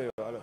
这个咋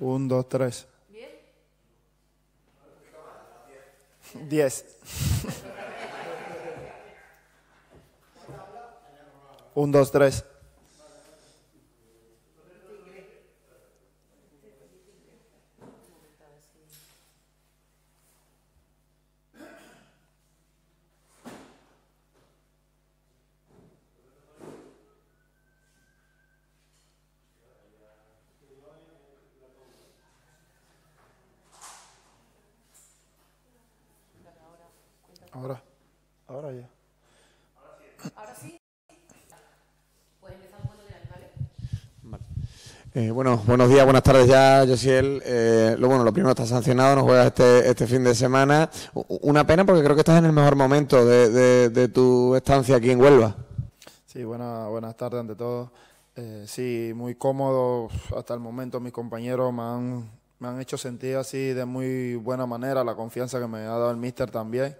1, 2, 3. ¿10? 10. 1, 2, 3. Ahora, ahora ya. Ahora sí. Eh, bueno, buenos días, buenas tardes ya, Josiel. Eh, lo bueno, lo primero está sancionado, Nos juegas este, este, fin de semana. Una pena porque creo que estás en el mejor momento de, tu estancia aquí en Huelva. Sí, buenas tardes ante todo. Eh, sí, muy cómodo hasta el momento. Mis compañeros me han, me han hecho sentir así de muy buena manera la confianza que me ha dado el míster también.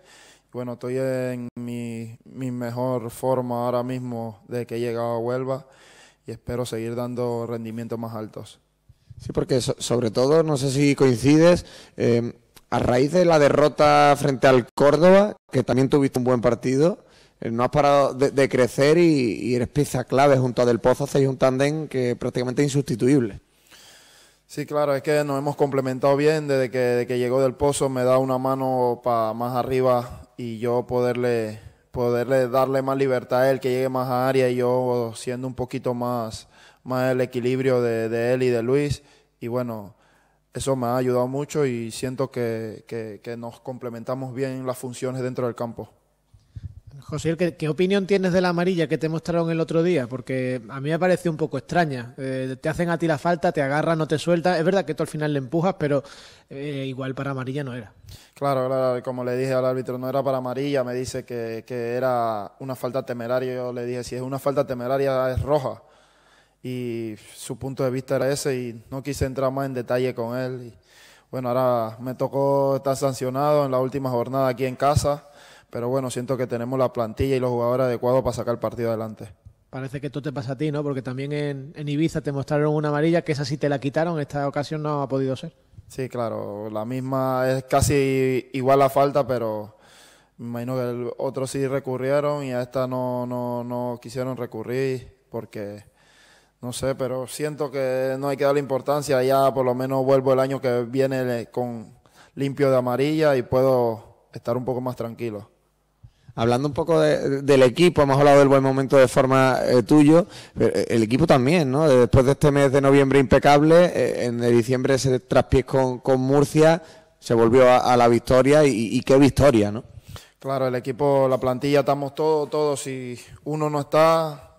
Bueno, estoy en mi, mejor forma ahora mismo de que he llegado a Huelva y espero seguir dando rendimientos más altos. Sí, porque sobre todo, no sé si coincides, em, a raíz de la derrota frente al Córdoba, que también tuviste un buen partido, eh, no has parado de, crecer y, eres pieza clave junto a Del Pozo, hacéis un tándem que prácticamente es insustituible. Sí, claro, es que nos hemos complementado bien desde que, que llegó del pozo, me da una mano para más arriba y yo poderle, poderle darle más libertad a él, que llegue más a área y yo siendo un poquito más, más el equilibrio de, él y de Luis. Y bueno, eso me ha ayudado mucho y siento que, que nos complementamos bien las funciones dentro del campo. José, ¿qué, opinión tienes de la amarilla que te mostraron el otro día? Porque a mí me pareció un poco extraña. Eh, te hacen a ti la falta, te agarran, no te suelta. Es verdad que tú al final le empujas, pero eh, igual para amarilla no era. Claro, como le dije al árbitro, no era para amarilla. Me dice que, era una falta temeraria. Yo le dije, si es una falta temeraria, es roja. Y su punto de vista era ese y no quise entrar más en detalle con él. bueno, ahora me tocó estar sancionado en la última jornada aquí en casa. Pero bueno, siento que tenemos la plantilla y los jugadores adecuados para sacar el partido adelante. Parece que esto te pasa a ti, ¿no? Porque también en, Ibiza te mostraron una amarilla que esa sí te la quitaron, esta ocasión no ha podido ser. Sí, claro, la misma es casi igual la falta, pero me imagino que el sí recurrieron y a esta no, no, no quisieron recurrir porque, no sé, pero siento que no hay que darle importancia, ya por lo menos vuelvo el año que viene con limpio de amarilla y puedo estar un poco más tranquilo hablando un poco del equipo, hemos hablado del buen momento de forma eh, tuyo, eh, el equipo también, ¿no? Eh, después de este mes de noviembre impecable, en diciembre ese traspiés con, con, Murcia, se volvió a, la victoria y, qué victoria, ¿no? Claro, el equipo, la plantilla, estamos todos, todos, si uno no está,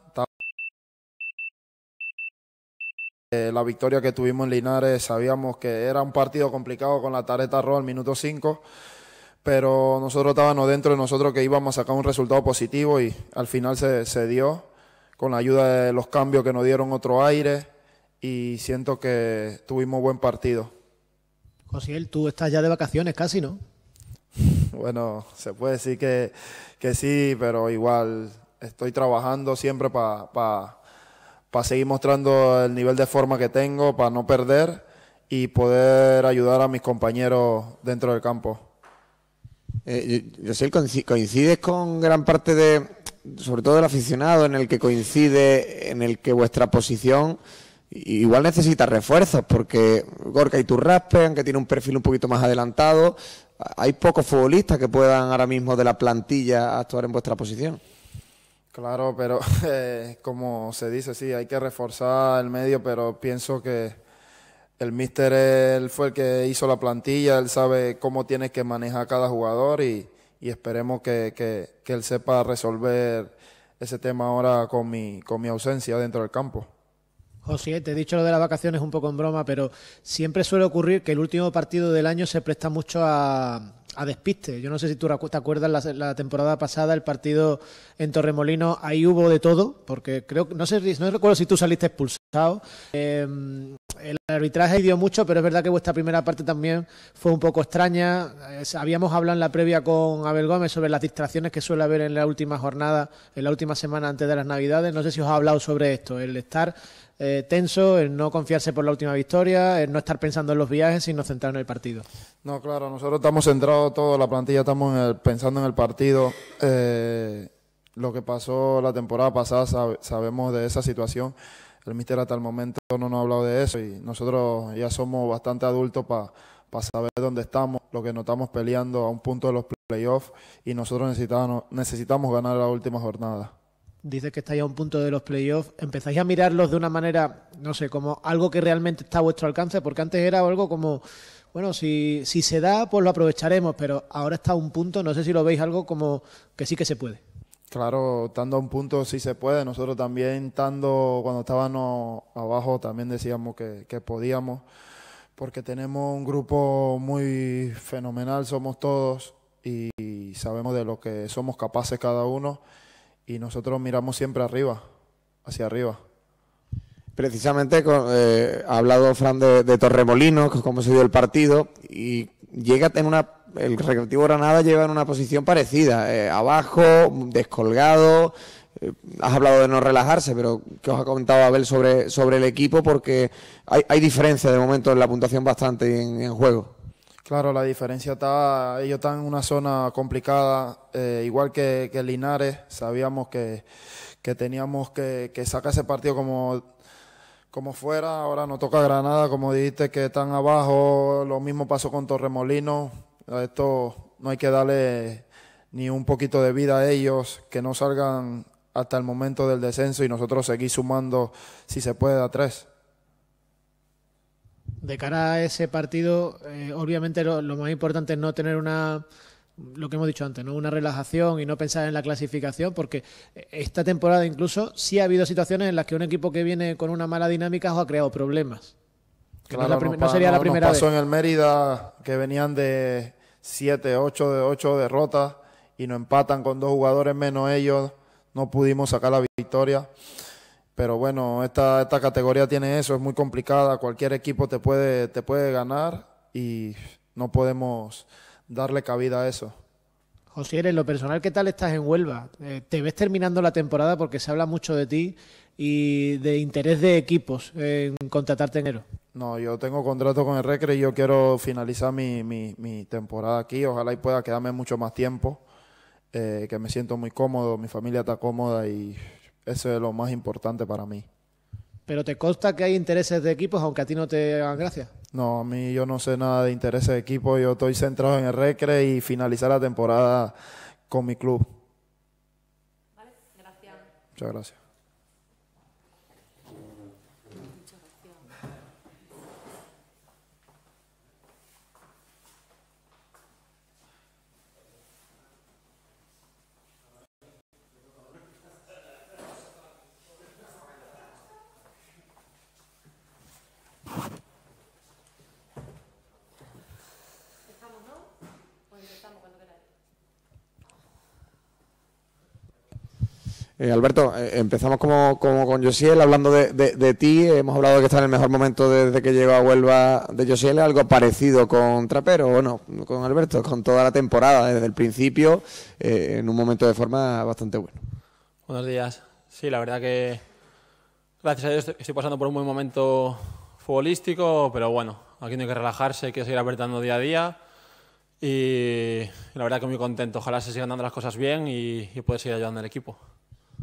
la victoria que tuvimos en Linares, sabíamos que era un partido complicado con la tareta roja al minuto 5 pero nosotros estábamos dentro de nosotros que íbamos a sacar un resultado positivo y al final se, dio con la ayuda de los cambios que nos dieron otro aire y siento que tuvimos buen partido. Josiel, tú estás ya de vacaciones casi, ¿no? Bueno, se puede decir que, sí, pero igual estoy trabajando siempre para seguir mostrando el nivel de forma que tengo, para no perder y poder ayudar a mis compañeros dentro del campo. Eh, José, coincides con gran parte de, sobre todo el aficionado, en el que coincide, en el que vuestra posición igual necesita refuerzos, porque Gorka y Turraspe, aunque tiene un perfil un poquito más adelantado, hay pocos futbolistas que puedan ahora mismo de la plantilla actuar en vuestra posición. Claro, pero eh, como se dice, sí, hay que reforzar el medio, pero pienso que el mister él fue el que hizo la plantilla, él sabe cómo tienes que manejar a cada jugador y, esperemos que, él sepa resolver ese tema ahora con mi, con mi ausencia dentro del campo. José, te he dicho lo de las vacaciones un poco en broma, pero siempre suele ocurrir que el último partido del año se presta mucho a, despiste. Yo no sé si tú te acuerdas la, temporada pasada, el partido en Torremolino, ahí hubo de todo, porque creo, no sé, no recuerdo si tú saliste expulsado. Em, el el arbitraje dio mucho, pero es verdad que vuestra primera parte también fue un poco extraña. habíamos hablado en la previa con Abel Gómez sobre las distracciones que suele haber en la última jornada, en la última semana antes de las Navidades. No sé si os ha hablado sobre esto, el estar eh, tenso, el no confiarse por la última victoria, el no estar pensando en los viajes, y no centrar en el partido. No, claro, nosotros estamos centrados, toda la plantilla estamos pensando en el partido. Eh, lo que pasó la temporada pasada, sabemos de esa situación el mister hasta el momento no nos ha hablado de eso y nosotros ya somos bastante adultos para saber dónde estamos, lo que nos estamos peleando a un punto de los playoffs y nosotros necesitamos, necesitamos ganar la última jornada. Dices que estáis a un punto de los playoffs. ¿Empezáis a mirarlos de una manera, no sé, como algo que realmente está a vuestro alcance? Porque antes era algo como, bueno, si, si se da, pues lo aprovecharemos, pero ahora está a un punto, no sé si lo veis algo como que sí que se puede. Claro, tanto a un punto sí se puede. Nosotros también, estando cuando estábamos abajo, también decíamos que, podíamos, porque tenemos un grupo muy fenomenal, somos todos y, sabemos de lo que somos capaces cada uno y nosotros miramos siempre arriba, hacia arriba. Precisamente eh, ha hablado Fran de, de Torremolinos, cómo se dio el partido y llega en una. El Recreativo Granada llega en una posición parecida, eh, abajo, descolgado. Eh, has hablado de no relajarse, pero ¿qué os ha comentado Abel sobre, sobre el equipo? Porque hay, hay diferencia de momento en la puntuación bastante en, en juego. Claro, la diferencia está, ellos están en una zona complicada, eh, igual que, Linares, sabíamos que, teníamos que sacar ese partido como como fuera, ahora no toca Granada, como dijiste, que están abajo, lo mismo pasó con Torremolino, esto no hay que darle ni un poquito de vida a ellos, que no salgan hasta el momento del descenso y nosotros seguir sumando, si se puede, a tres. De cara a ese partido, eh, obviamente lo más importante es no tener una lo que hemos dicho antes, ¿no? Una relajación y no pensar en la clasificación, porque esta temporada incluso sí ha habido situaciones en las que un equipo que viene con una mala dinámica o ha creado problemas. no, sería la primera pasó en el Mérida que venían de 7, 8 de 8 derrotas y nos empatan con dos jugadores menos ellos, no pudimos sacar la victoria. Pero bueno, esta, esta categoría tiene eso, es muy complicada, cualquier equipo te puede te puede ganar y no podemos darle cabida a eso. José, en lo personal, ¿qué tal estás en Huelva? Eh, ¿Te ves terminando la temporada porque se habla mucho de ti y de interés de equipos en contratarte en enero? No, yo tengo contrato con el Recre y yo quiero finalizar mi, temporada aquí. Ojalá y pueda quedarme mucho más tiempo, eh, que me siento muy cómodo, mi familia está cómoda y eso es lo más importante para mí. Pero te consta que hay intereses de equipos, aunque a ti no te hagan gracia. No, a mí yo no sé nada de interés de equipo. Yo estoy centrado en el recre y finalizar la temporada con mi club. Vale, gracias. Muchas gracias. Eh, Alberto, eh, empezamos como, con Josiel, hablando de, ti. Hemos hablado de que está en el mejor momento desde que llegó a Huelva de Josiel. Algo parecido con Trapero, bueno, con Alberto, con toda la temporada, desde el principio, eh, en un momento de forma bastante bueno. Buenos días. Sí, la verdad que gracias a Dios estoy pasando por un buen momento futbolístico, pero bueno, aquí no hay que relajarse, hay que seguir apretando día a día. Y la verdad que muy contento. Ojalá se sigan dando las cosas bien y, y seguir ayudando al equipo.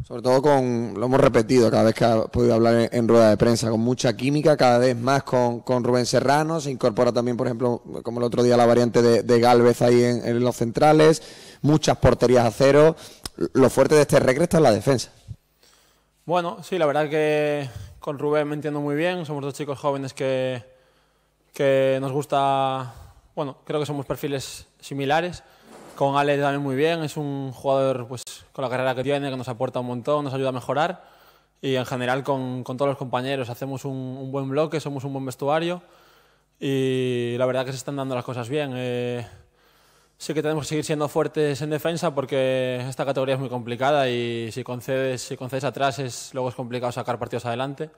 Sobre todo con, lo hemos repetido cada vez que ha podido hablar en, rueda de prensa, con mucha química, cada vez más con, Rubén Serrano, se incorpora también, por ejemplo, como el otro día, la variante de, Galvez ahí en, los centrales, muchas porterías a cero. Lo fuerte de este regreso es la defensa. Bueno, sí, la verdad que con Rubén me entiendo muy bien, somos dos chicos jóvenes que, que nos gusta, bueno, creo que somos perfiles similares. Con Alex también muy bien, es un jugador pues, con la carrera que tiene, que nos aporta un montón, nos ayuda a mejorar y en general con, todos los compañeros hacemos un, buen bloque, somos un buen vestuario y la verdad que se están dando las cosas bien. Eh, sí que tenemos que seguir siendo fuertes en defensa porque esta categoría es muy complicada y si concedes, si concedes atrás es, luego es complicado sacar partidos adelante.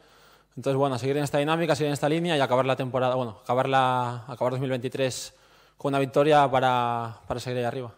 Entonces, bueno, seguir en esta dinámica, seguir en esta línea y acabar la temporada, bueno, acabar, la, acabar 2023 con una victoria para, seguir ahí arriba.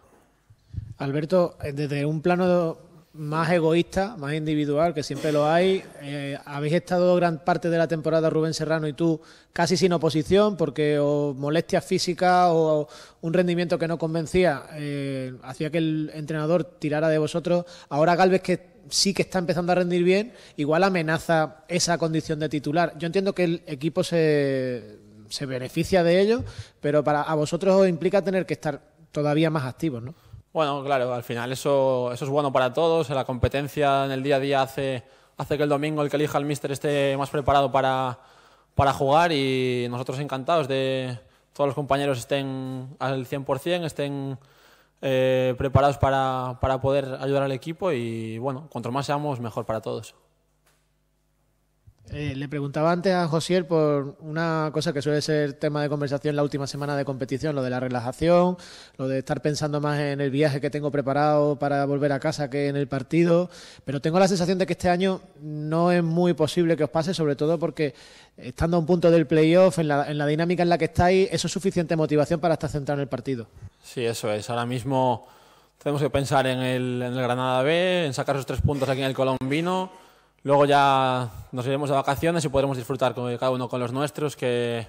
Alberto, eh, desde un plano más egoísta, más individual, que siempre lo hay, eh, habéis estado gran parte de la temporada, Rubén Serrano y tú, casi sin oposición, porque o molestias físicas o un rendimiento que no convencía eh, hacía que el entrenador tirara de vosotros. Ahora Galvez, que sí que está empezando a rendir bien, igual amenaza esa condición de titular. Yo entiendo que el equipo se se beneficia de ello, pero para a vosotros implica tener que estar todavía más activos, ¿no? Bueno, claro, al final eso, eso es bueno para todos. La competencia en el día a día hace, hace que el domingo el que elija el míster esté más preparado para, jugar y nosotros encantados de todos los compañeros estén al 100%, estén eh, preparados para, para poder ayudar al equipo y bueno, cuanto más seamos, mejor para todos. Eh, le preguntaba antes a Josier por una cosa que suele ser tema de conversación la última semana de competición, lo de la relajación, lo de estar pensando más en el viaje que tengo preparado para volver a casa que en el partido, pero tengo la sensación de que este año no es muy posible que os pase, sobre todo porque estando a un punto del playoff, en la, dinámica en la que estáis, eso es suficiente motivación para estar centrado en el partido. Sí, eso es. Ahora mismo tenemos que pensar en el, en el Granada B, en sacar esos tres puntos aquí en el Colombino Luego ya nos iremos de vacaciones y podremos disfrutar cada uno con los nuestros, que,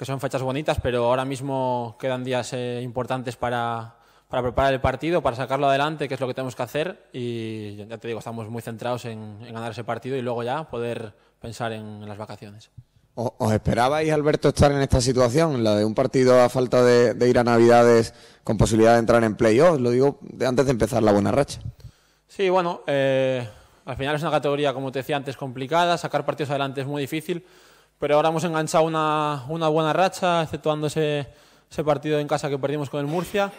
son fechas bonitas, pero ahora mismo quedan días eh, importantes para, preparar el partido, para sacarlo adelante, que es lo que tenemos que hacer. Y ya te digo, estamos muy centrados en, ganar ese partido y luego ya poder pensar en, las vacaciones. ¿Os esperabais, Alberto, estar en esta situación? La de un partido a falta de, ir a Navidades con posibilidad de entrar en playoffs. Lo digo antes de empezar la buena racha. Sí, bueno, eh, al final es una categoría, como te decía antes, complicada, sacar partidos adelante es muy difícil, pero ahora hemos enganchado una, buena racha, exceptuando ese, partido en casa que perdimos con el Murcia.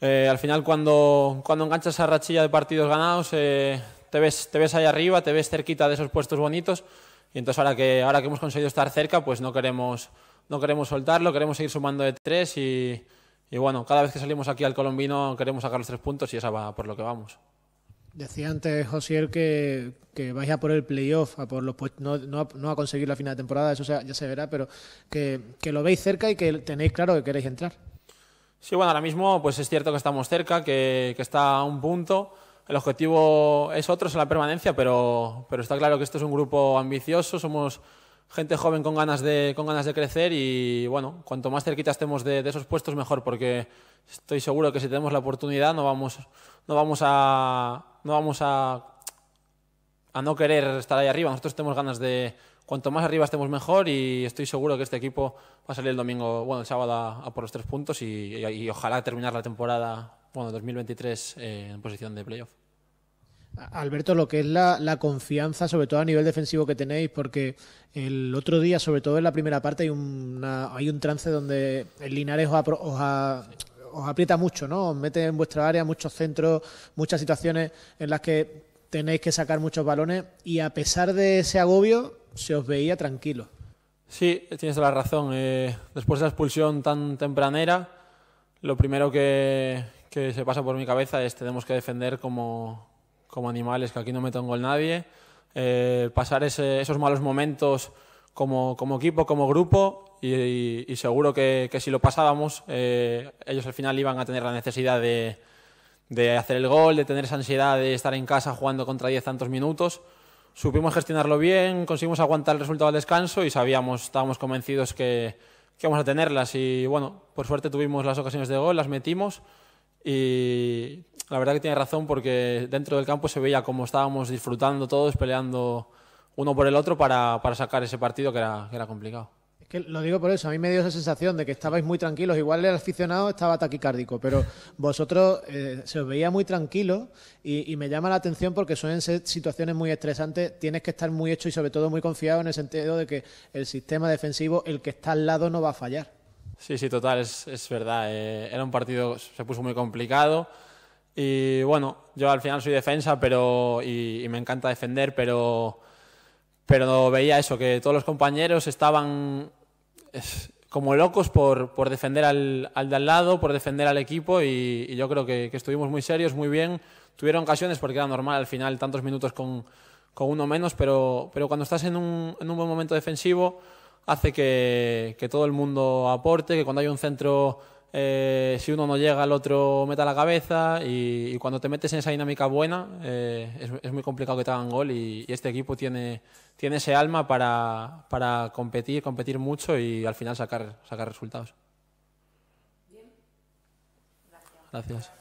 Eh, al final, cuando, cuando enganchas esa rachilla de partidos ganados, eh, te, ves, te ves ahí arriba, te ves cerquita de esos puestos bonitos, y entonces ahora que, ahora que hemos conseguido estar cerca, pues no queremos, no queremos soltarlo, queremos seguir sumando de tres y... Y bueno, cada vez que salimos aquí al colombino queremos sacar los tres puntos y esa va por lo que vamos. Decía antes, Josier, que, que vais a por el playoff, a por los no, no, a conseguir la final de temporada, eso ya se verá, pero que, lo veis cerca y que tenéis claro que queréis entrar. Sí, bueno, ahora mismo pues es cierto que estamos cerca, que, está a un punto. El objetivo es otro, es la permanencia, pero, pero está claro que esto es un grupo ambicioso, somos gente joven con ganas de, con ganas de crecer y bueno, cuanto más cerquita estemos de, esos puestos mejor, porque estoy seguro que si tenemos la oportunidad no vamos, no vamos a no vamos a, a no querer estar ahí arriba. Nosotros tenemos ganas de cuanto más arriba estemos mejor y estoy seguro que este equipo va a salir el domingo, bueno, el sábado a, por los tres puntos y, ojalá terminar la temporada, bueno, 2023 eh, en posición de playoff. Alberto, lo que es la, confianza, sobre todo a nivel defensivo que tenéis, porque el otro día, sobre todo en la primera parte, hay, un trance donde el Linares os, aprieta mucho, ¿no? Os mete en vuestra área muchos centros, muchas situaciones en las que tenéis que sacar muchos balones y a pesar de ese agobio, se os veía tranquilo. Sí, tienes la razón. Eh, después de la expulsión tan tempranera, lo primero que, que se pasa por mi cabeza es tenemos que defender como, como animales, que aquí no meto en gol nadie. Eh, pasar esos malos momentos como, como equipo, como grupo, y, seguro que, si lo pasábamos, eh, ellos al final iban a tener la necesidad de, hacer el gol, de tener esa ansiedad de estar en casa jugando contra diez tantos minutos. Supimos gestionarlo bien, conseguimos aguantar el resultado al descanso y sabíamos, estábamos convencidos que, que íbamos a tenerlas. Y bueno, por suerte tuvimos las ocasiones de gol, las metimos y la verdad que tiene razón porque dentro del campo se veía como estábamos disfrutando todos, peleando uno por el otro para, sacar ese partido que era, que era complicado. Es que lo digo por eso, a mí me dio esa sensación de que estabais muy tranquilos, igual el aficionado estaba taquicárdico, pero vosotros eh, se os veía muy tranquilo y, me llama la atención porque suelen ser situaciones muy estresantes, tienes que estar muy hecho y sobre todo muy confiado en el sentido de que el sistema defensivo, el que está al lado, no va a fallar. Sí, sí, total, es, verdad. Eh, era un partido, se puso muy complicado y bueno, yo al final soy defensa pero y, me encanta defender, pero, pero veía eso, que todos los compañeros estaban como locos por, defender al, al, de al lado, por defender al equipo y, yo creo que, estuvimos muy serios, muy bien. Tuvieron ocasiones porque era normal al final tantos minutos con, uno menos, pero, pero cuando estás en un, buen momento defensivo hace que, que todo el mundo aporte, que cuando hay un centro eh, si uno no llega, el otro meta la cabeza y, cuando te metes en esa dinámica buena eh, es, muy complicado que te hagan gol y, este equipo tiene, tiene ese alma para, competir, competir mucho y al final sacar, sacar resultados. Gracias.